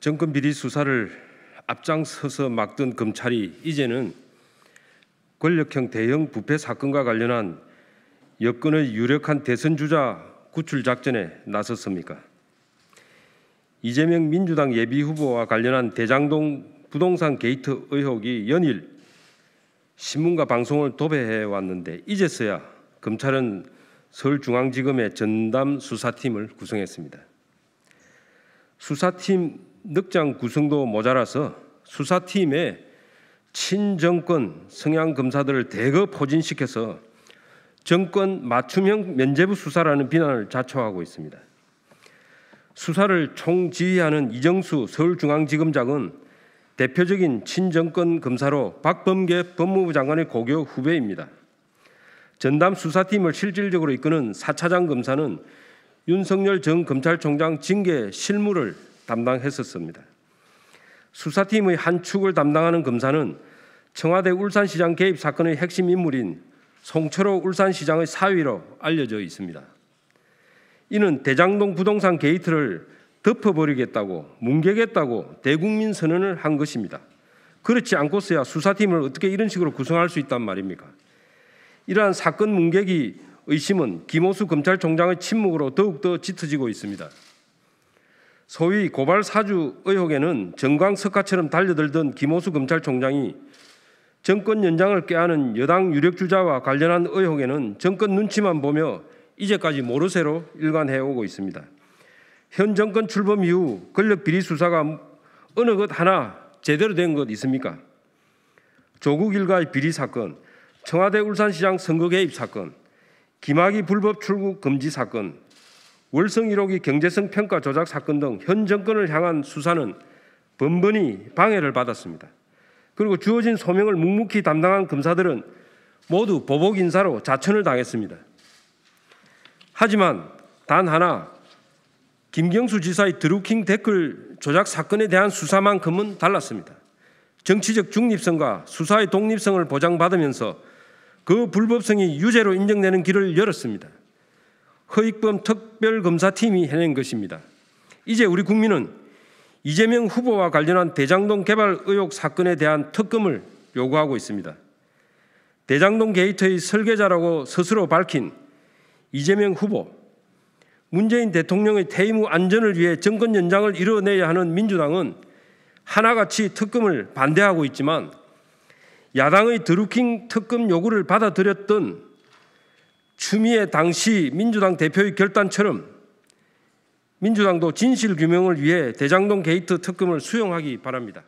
정권 비리 수사를 앞장서서 막던 검찰이 이제는 권력형 대형 부패 사건과 관련한 여권의 유력한 대선 주자 구출 작전에 나섰습니까? 이재명 민주당 예비 후보와 관련한 대장동 부동산 게이트 의혹이 연일 신문과 방송을 도배해 왔는데 이제서야 검찰은 서울중앙지검의 전담 수사팀을 구성했습니다. 수사팀 늑장 구성도 모자라서 수사팀에 친정권 성향 검사들을 대거 포진시켜서 정권 맞춤형 면제부 수사라는 비난을 자초하고 있습니다. 수사를 총지휘하는 이정수 서울중앙지검장은 대표적인 친정권 검사로 박범계 법무부 장관의 고교 후배입니다. 전담 수사팀을 실질적으로 이끄는 사차장 검사는 윤석열 전 검찰총장 징계 실무를 담당했었습니다. 수사팀의 한 축을 담당하는 검사는 청와대 울산시장 개입 사건의 핵심 인물인 송철호 울산시장의 사위로 알려져 있습니다. 이는 대장동 부동산 게이트를 덮어버리겠다고 뭉개겠다고 대국민 선언을 한 것입니다. 그렇지 않고서야 수사팀을 어떻게 이런 식으로 구성할 수 있단 말입니까? 이러한 사건 뭉개기 의심은 김호수 검찰총장의 침묵으로 더욱더 짙어지고 있습니다. 소위 고발 사주 의혹에는 정광석가처럼 달려들던 김호수 검찰총장이 정권 연장을 꾀하는 여당 유력 주자와 관련한 의혹에는 정권 눈치만 보며 이제까지 모르쇠로 일관해오고 있습니다. 현 정권 출범 이후 권력 비리 수사가 어느 것 하나 제대로 된 것 있습니까? 조국 일가의 비리 사건, 청와대 울산시장 선거 개입 사건, 김학의 불법 출국 금지 사건, 월성 1호기 경제성 평가 조작 사건 등 현 정권을 향한 수사는 번번이 방해를 받았습니다. 그리고 주어진 소명을 묵묵히 담당한 검사들은 모두 보복 인사로 자천을 당했습니다. 하지만 단 하나 김경수 지사의 드루킹 댓글 조작 사건에 대한 수사만큼은 달랐습니다. 정치적 중립성과 수사의 독립성을 보장받으면서 그 불법성이 유죄로 인정되는 길을 열었습니다. 허익범 특별검사팀이 해낸 것입니다. 이제 우리 국민은 이재명 후보와 관련한 대장동 개발 의혹 사건에 대한 특검을 요구하고 있습니다. 대장동 게이트의 설계자라고 스스로 밝힌 이재명 후보, 문재인 대통령의 퇴임 후 안전을 위해 정권 연장을 이뤄내야 하는 민주당은 하나같이 특검을 반대하고 있지만 야당의 드루킹 특검 요구를 받아들였던 추미애 당시 민주당 대표의 결단처럼 민주당도 진실 규명을 위해 대장동 게이트 특검을 수용하기 바랍니다.